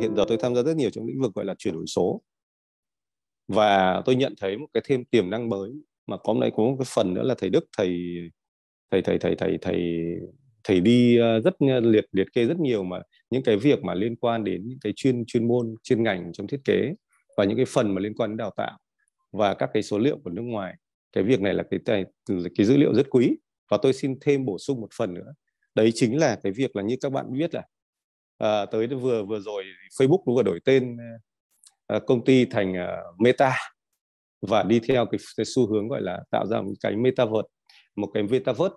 hiện giờ tôi tham gia rất nhiều trong lĩnh vực gọi là chuyển đổi số và tôi nhận thấy một cái thêm tiềm năng mới mà có này có một cái phần nữa là thầy Đức thầy thầy thầy thầy thầy thầy thầy đi ờ, rất liệt liệt kê rất nhiều mà những cái việc mà liên quan đến những cái chuyên chuyên môn chuyên ngành trong thiết kế và những cái phần mà liên quan đến đào tạo và các cái số liệu của nước ngoài cái việc này là cái cái, cái dữ liệu rất quý và tôi xin thêm bổ sung một phần nữa đấy chính là cái việc là như các bạn biết là à, tới vừa vừa rồi Facebook cũng vừa đổi tên ờ, ờ, công ty thành ờ, Meta và đi theo cái, cái xu hướng gọi là tạo ra một cái metaverse một cái metaverse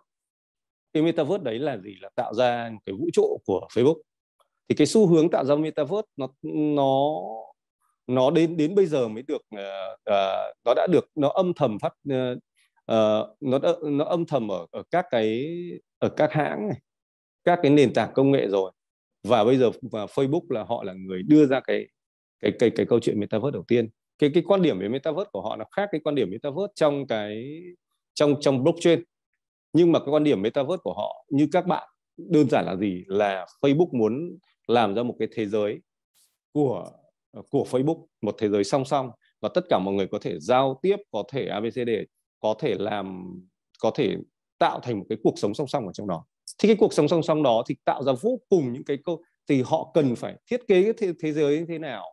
cái metaverse đấy là gì là tạo ra một cái vũ trụ của Facebook thì cái xu hướng tạo ra metaverse nó nó nó đến đến bây giờ mới được uh, nó đã được nó âm thầm phát uh, nó nó âm thầm ở, ở các cái ở các hãng này các cái nền tảng công nghệ rồi và bây giờ và Facebook là họ là người đưa ra cái cái cái cái câu chuyện metaverse đầu tiên cái cái quan điểm về metaverse của họ nó khác cái quan điểm metaverse trong cái trong trong blockchain nhưng mà cái quan điểm metaverse của họ như các bạn đơn giản là gì là Facebook muốn làm ra một cái thế giới của của Facebook một thế giới song song và tất cả mọi người có thể giao tiếp có thể ABCD có thể làm có thể tạo thành một cái cuộc sống song song ở trong đó thì cái cuộc sống song song đó thì tạo ra vô cùng những cái câu thì họ cần phải thiết kế cái thế, thế giới như thế nào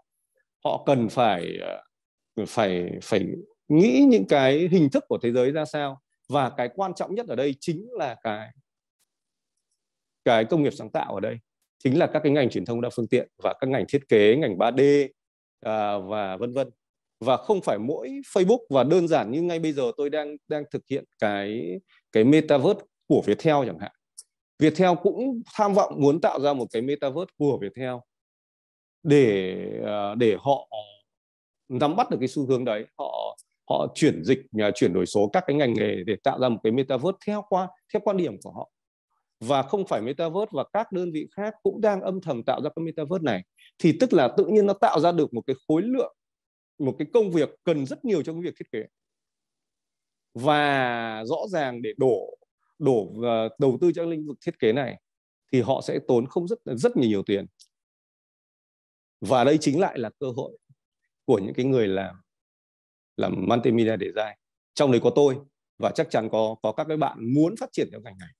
họ cần phải ờ, phải phải nghĩ những cái hình thức của thế giới ra sao và cái quan trọng nhất ở đây chính là cái cái công nghiệp sáng tạo ở đây chính là các cái ngành truyền thông đa phương tiện và các ngành thiết kế ngành 3D à, ờ, và vân vân và không phải mỗi Facebook và đơn giản như ngay bây giờ tôi đang đang thực hiện cái cái metaverse của Viettel chẳng hạn Viettel cũng tham vọng muốn tạo ra một cái metaverse của Viettel để ờ, để họ nắm bắt được cái xu hướng đấy, họ họ chuyển dịch ờ, chuyển đổi số các cái ngành nghề để tạo ra một cái metaverse theo qua theo quan điểm của họ và không phải metaverse và các đơn vị khác cũng đang âm thầm tạo ra cái metaverse này thì tức là tự nhiên nó tạo ra được một cái khối lượng một cái công việc cần rất nhiều trong cái việc thiết kế và rõ ràng để đổ đổ ờ, đầu tư trong lĩnh vực thiết kế này thì họ sẽ tốn không rất rất nhiều, nhiều tiền và đây chính lại là cơ hội của những cái người làm làm multimedia design trong đấy có tôi và chắc chắn có có các cái bạn muốn phát triển theo ngành này